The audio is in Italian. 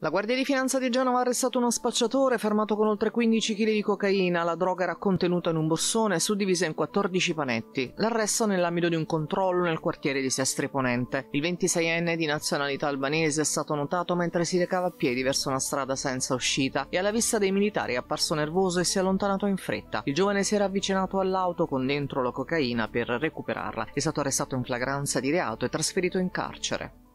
La Guardia di Finanza di Genova ha arrestato uno spacciatore fermato con oltre 15 kg di cocaina. La droga era contenuta in un bossone suddivisa in 14 panetti. L'arresto nell'ambito di un controllo nel quartiere di Sestri Ponente. Il 26enne di nazionalità albanese è stato notato mentre si recava a piedi verso una strada senza uscita e alla vista dei militari è apparso nervoso e si è allontanato in fretta. Il giovane si era avvicinato all'auto con dentro la cocaina per recuperarla. È stato arrestato in flagranza di reato e trasferito in carcere.